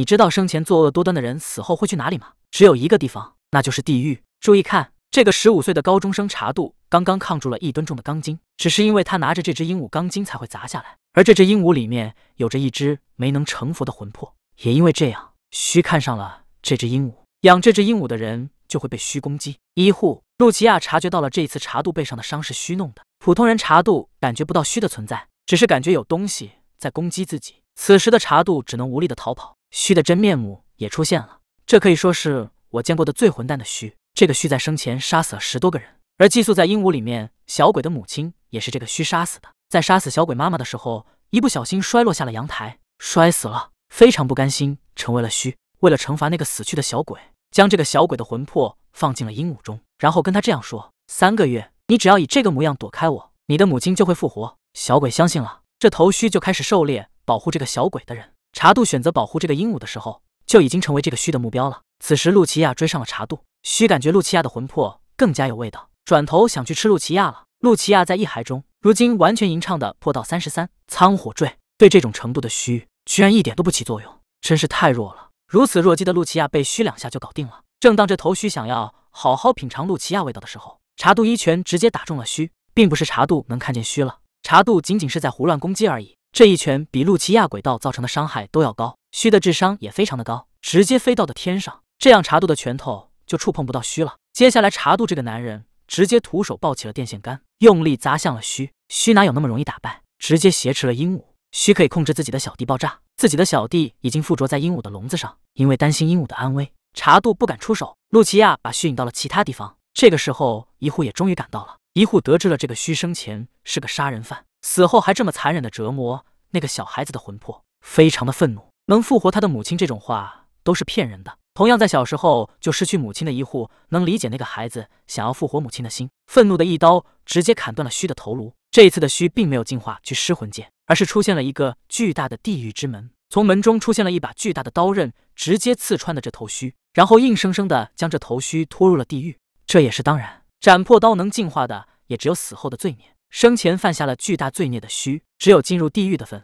你知道生前作恶多端的人死后会去哪里吗？只有一个地方，那就是地狱。注意看，这个十五岁的高中生茶渡刚刚抗住了一吨重的钢筋，只是因为他拿着这只鹦鹉钢筋才会砸下来。而这只鹦鹉里面有着一只没能成佛的魂魄，也因为这样，虚看上了这只鹦鹉，养这只鹦鹉的人就会被虚攻击。医护露琪亚察觉到了这次茶渡背上的伤是虚弄的，普通人茶渡感觉不到虚的存在，只是感觉有东西在攻击自己。此时的茶渡只能无力的逃跑。虚的真面目也出现了，这可以说是我见过的最混蛋的虚。这个虚在生前杀死了十多个人，而寄宿在鹦鹉里面小鬼的母亲也是这个虚杀死的。在杀死小鬼妈妈的时候，一不小心摔落下了阳台，摔死了，非常不甘心，成为了虚。为了惩罚那个死去的小鬼，将这个小鬼的魂魄放进了鹦鹉中，然后跟他这样说：“三个月，你只要以这个模样躲开我，你的母亲就会复活。”小鬼相信了，这头虚就开始狩猎保护这个小鬼的人。茶渡选择保护这个鹦鹉的时候，就已经成为这个虚的目标了。此时，露琪亚追上了茶渡，虚感觉露琪亚的魂魄更加有味道，转头想去吃露琪亚了。露琪亚在异海中，如今完全吟唱的破道三十三苍火坠，对这种程度的虚居然一点都不起作用，真是太弱了。如此弱鸡的露琪亚被虚两下就搞定了。正当这头虚想要好好品尝露琪亚味道的时候，茶渡一拳直接打中了虚，并不是茶渡能看见虚了，茶渡仅仅是在胡乱攻击而已。这一拳比路奇亚轨道造成的伤害都要高，虚的智商也非常的高，直接飞到了天上，这样茶渡的拳头就触碰不到虚了。接下来茶渡这个男人直接徒手抱起了电线杆，用力砸向了虚。虚哪有那么容易打败，直接挟持了鹦鹉。虚可以控制自己的小弟爆炸，自己的小弟已经附着在鹦鹉的笼子上，因为担心鹦鹉的安危，茶渡不敢出手。路奇亚把虚引到了其他地方。这个时候一护也终于赶到了，一护得知了这个虚生前是个杀人犯。死后还这么残忍的折磨那个小孩子的魂魄，非常的愤怒。能复活他的母亲，这种话都是骗人的。同样在小时候就失去母亲的一户，能理解那个孩子想要复活母亲的心。愤怒的一刀直接砍断了虚的头颅。这一次的虚并没有进化去尸魂界，而是出现了一个巨大的地狱之门。从门中出现了一把巨大的刀刃，直接刺穿了这头虚，然后硬生生的将这头虚拖入了地狱。这也是当然，斩破刀能进化的也只有死后的罪孽。生前犯下了巨大罪孽的虚，只有进入地狱的份。